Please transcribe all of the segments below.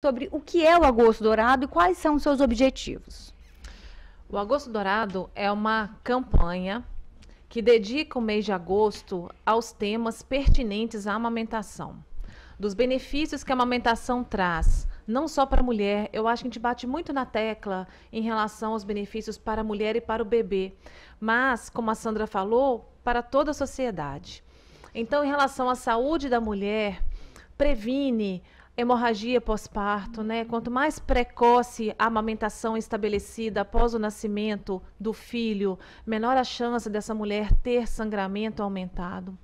sobre o que é o Agosto Dourado e quais são os seus objetivos. O Agosto Dourado é uma campanha que dedica o mês de agosto aos temas pertinentes à amamentação. Dos benefícios que a amamentação traz, não só para a mulher, eu acho que a gente bate muito na tecla em relação aos benefícios para a mulher e para o bebê, mas, como a Sandra falou, para toda a sociedade. Então, em relação à saúde da mulher, previne hemorragia pós-parto, né? Quanto mais precoce a amamentação estabelecida após o nascimento do filho, menor a chance dessa mulher ter sangramento aumentado.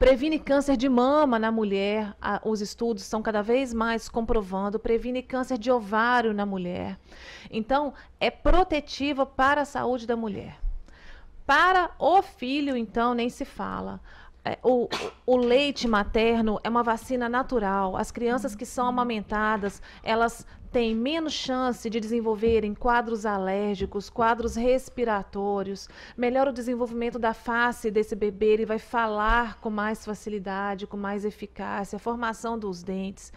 Previne câncer de mama na mulher, os estudos estão cada vez mais comprovando. Previne câncer de ovário na mulher. Então, é protetiva para a saúde da mulher. Para o filho, então, nem se fala. É, o, o, leite materno é uma vacina natural. As crianças que são amamentadas, elas têm menos chance de desenvolverem quadros alérgicos, quadros respiratórios, melhora o desenvolvimento da face desse bebê, ele vai falar com mais facilidade, com mais eficácia, a formação dos dentes.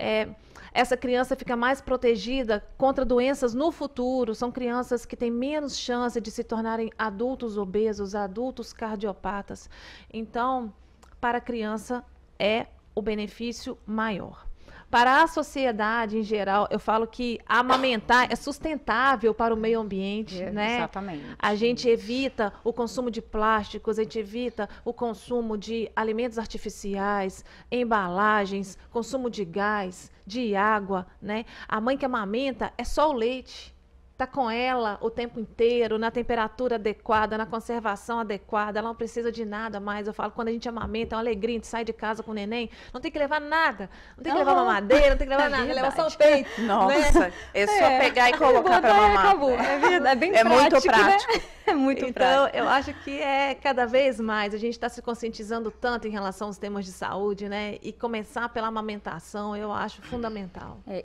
É, essa criança fica mais protegida contra doenças no futuro. São crianças que têm menos chance de se tornarem adultos obesos, adultos cardiopatas. Então, para a criança é o benefício maior. Para a sociedade em geral, eu falo que amamentar é sustentável para o meio ambiente, é, né? Exatamente. A gente evita o consumo de plásticos, a gente evita o consumo de alimentos artificiais, embalagens, consumo de gás, de água, né? A mãe que amamenta é só o leite tá com ela o tempo inteiro, na temperatura adequada, na conservação adequada, ela não precisa de nada mais. Eu falo, quando a gente amamenta, é uma alegria, a gente sai de casa com o neném, não tem que levar nada, não tem que não. levar mamadeira, não tem que levar é nada, leva só o peito. Né? Nossa, né? é só é. pegar e colocar para mamar. Acabou. É verdade, é, é prático, é muito prático. Né? É muito então, prático. Então, eu acho que é cada vez mais, a gente está se conscientizando tanto em relação aos temas de saúde, né? E começar pela amamentação, eu acho fundamental. É.